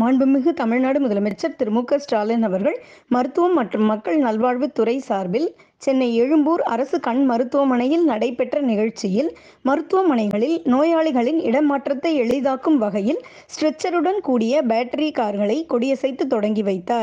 மாண்புமிகு தமிழ்நாடு முதலமைச்சர் திரு மு க ஸ்டாலின் அவர்கள் மருத்துவம் மற்றும் மக்கள் நல்வாழ்வுத்துறை சார்பில் சென்னை எழும்பூர் அரசு கண் மருத்துவமனையில் நடைபெற்ற நிகழ்ச்சியில் மருத்துவமனைகளில் நோயாளிகளின் இடமாற்றத்தை எளிதாக்கும் வகையில் ஸ்ட்ரெச்சருடன் கூடிய பேட்டரி கார்களை கொடியசைத்து தொடங்கி வைத்தார்